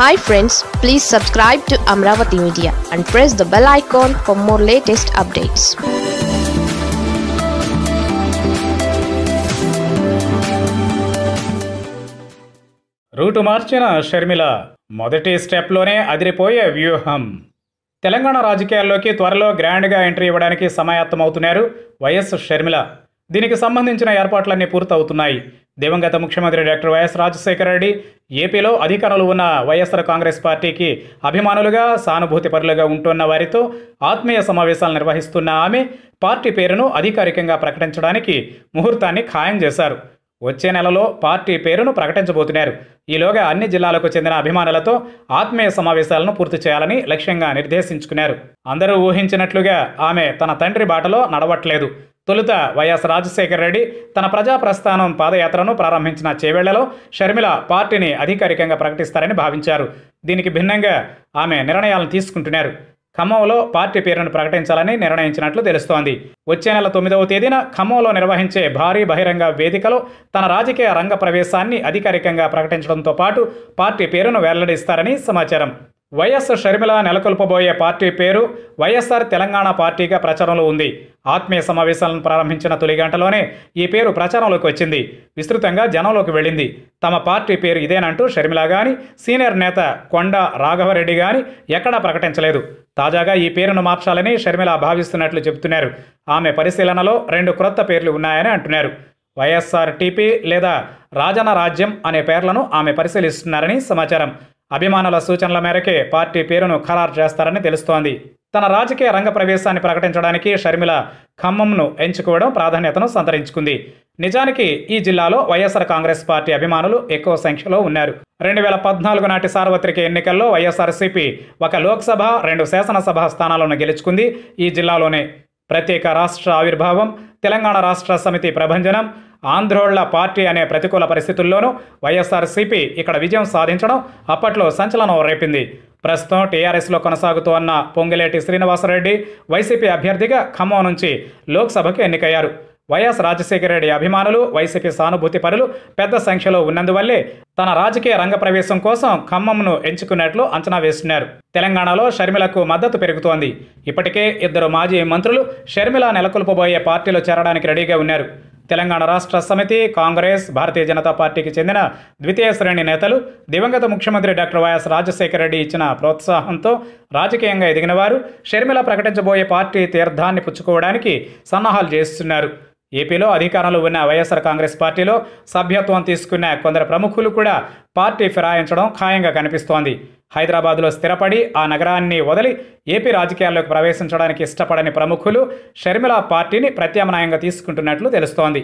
hi friends please subscribe to Amaravati media and press the bell icon for more latest updates route మార్చిన షర్మిల మొదటి స్టెప్లోనే అదిరిపోయే వ్యూహం తెలంగాణ రాజకీయాల్లోకి త్వరలో గ్రాండ్గా ఎంట్రీ ఇవ్వడానికి సమాయత్తమవుతున్నారు వైఎస్ షర్మిల దీనికి సంబంధించిన ఏర్పాట్లన్నీ పూర్తవుతున్నాయి దివంగత ముఖ్యమంత్రి డాక్టర్ వైఎస్ రాజశేఖర రెడ్డి ఏపీలో అధికారులు ఉన్న వైఎస్ఆర్ కాంగ్రెస్ పార్టీకి అభిమానులుగా సానుభూతి పరులుగా ఉంటున్న వారితో ఆత్మీయ సమావేశాలు నిర్వహిస్తున్న ఆమె పార్టీ పేరును అధికారికంగా ప్రకటించడానికి ముహూర్తాన్ని ఖాయం చేశారు వచ్చే నెలలో పార్టీ పేరును ప్రకటించబోతున్నారు ఈలోగా అన్ని జిల్లాలకు చెందిన అభిమానులతో ఆత్మీయ సమావేశాలను పూర్తి చేయాలని లక్ష్యంగా నిర్దేశించుకున్నారు అందరూ ఊహించినట్లుగా ఆమె తన తండ్రి బాటలో నడవట్లేదు తొలుత వైఎస్ రాజశేఖర రెడ్డి తన ప్రజా ప్రస్థానం పాదయాత్రను ప్రారంభించిన చేవేళ్లలో షర్మిల పార్టీని అధికారికంగా ప్రకటిస్తారని భావించారు దీనికి భిన్నంగా ఆమె నిర్ణయాలను తీసుకుంటున్నారు ఖమ్మంలో పార్టీ పేరును ప్రకటించాలని నిర్ణయించినట్లు తెలుస్తోంది వచ్చే నెల తొమ్మిదవ తేదీన ఖమ్మంలో నిర్వహించే భారీ బహిరంగ వేదికలో తన రాజకీయ రంగ ప్రవేశాన్ని అధికారికంగా ప్రకటించడంతో పాటు పార్టీ పేరును వెల్లడిస్తారని సమాచారం వైఎస్ షర్మిల నెలకొల్పబోయే పార్టీ పేరు వైఎస్ఆర్ తెలంగాణ పార్టీగా ప్రచారంలో ఉంది ఆత్మీయ సమావేశాలను ప్రారంభించిన తొలి గంటలోనే ఈ పేరు ప్రచారంలోకి వచ్చింది విస్తృతంగా జనంలోకి వెళ్ళింది తమ పార్టీ పేరు ఇదేనంటూ షర్మిల గాని సీనియర్ నేత కొండ రాఘవరెడ్డి గాని ఎక్కడా ప్రకటించలేదు తాజాగా ఈ పేరును మార్చాలని షర్మిల భావిస్తున్నట్లు చెబుతున్నారు ఆమె పరిశీలనలో రెండు క్రొత్త పేర్లు ఉన్నాయని అంటున్నారు వైఎస్ఆర్ టీపీ లేదా రాజన రాజ్యం అనే పేర్లను ఆమె పరిశీలిస్తున్నారని సమాచారం అభిమానుల సూచనల మేరకే పార్టీ పేరును ఖరారు చేస్తారని తెలుస్తోంది తన రాజకీయ రంగ ప్రవేశాన్ని ప్రకటించడానికి షర్మిల ఖమ్మంను ఎంచుకోవడం ప్రాధాన్యతను సంతరించుకుంది నిజానికి ఈ జిల్లాలో వైఎస్ఆర్ కాంగ్రెస్ పార్టీ అభిమానులు ఎక్కువ సంఖ్యలో ఉన్నారు రెండు వేల పద్నాలుగు నాటి సార్వత్రిక ఎన్నికల్లో వైఎస్ఆర్సీపీ ఒక లోక్సభ రెండు శాసనసభ స్థానాలను గెలుచుకుంది ఈ జిల్లాలోనే ప్రత్యేక రాష్ట్ర ఆవిర్భావం తెలంగాణ రాష్ట్ర సమితి ప్రభంజనం ఆంధ్రోళ్ల పార్టీ అనే ప్రతికూల పరిస్థితుల్లోనూ వైఎస్ఆర్సీపీ ఇక్కడ విజయం సాధించడం అప్పట్లో సంచలనం రేపింది ప్రస్తుతం టీఆర్ఎస్లో కొనసాగుతూ ఉన్న పొంగిలేటి శ్రీనివాసరెడ్డి వైసీపీ అభ్యర్థిగా ఖమ్మం నుంచి లోక్సభకు ఎన్నికయ్యారు వైఎస్ రాజశేఖర రెడ్డి అభిమానులు వైసీపీ సానుభూతి పరులు పెద్ద సంఖ్యలో ఉన్నందువల్లే తన రాజకీయ రంగ ప్రవేశం కోసం ఖమ్మంను ఎంచుకున్నట్లు అంచనా వేస్తున్నారు తెలంగాణలో షర్మిలకు మద్దతు పెరుగుతోంది ఇప్పటికే ఇద్దరు మాజీ మంత్రులు షర్మిల నెలకొల్పబోయే పార్టీలో చేరడానికి రెడీగా ఉన్నారు తెలంగాణ రాష్ట్ర సమితి కాంగ్రెస్ భారతీయ జనతా పార్టీకి చెందిన ద్వితీయ శ్రేణి నేతలు దివంగత ముఖ్యమంత్రి డాక్టర్ వైఎస్ రాజశేఖర రెడ్డి ఇచ్చిన ప్రోత్సాహంతో రాజకీయంగా ఎదిగిన వారు షర్మిల ప్రకటించబోయే పార్టీ తీర్థాన్ని పుచ్చుకోవడానికి సన్నాహాలు చేస్తున్నారు ఏపీలో అధికారంలో ఉన్న వైఎస్ఆర్ కాంగ్రెస్ పార్టీలో సభ్యత్వం తీసుకున్న కొందరు ప్రముఖులు కూడా పార్టీ ఫిరాయించడం ఖాయంగా కనిపిస్తోంది హైదరాబాద్లో స్థిరపడి ఆ నగరాన్ని వదిలి ఏపీ రాజకీయాల్లోకి ప్రవేశించడానికి ఇష్టపడని ప్రముఖులు షర్మిల పార్టీని ప్రత్యామ్నాయంగా తీసుకుంటున్నట్లు తెలుస్తోంది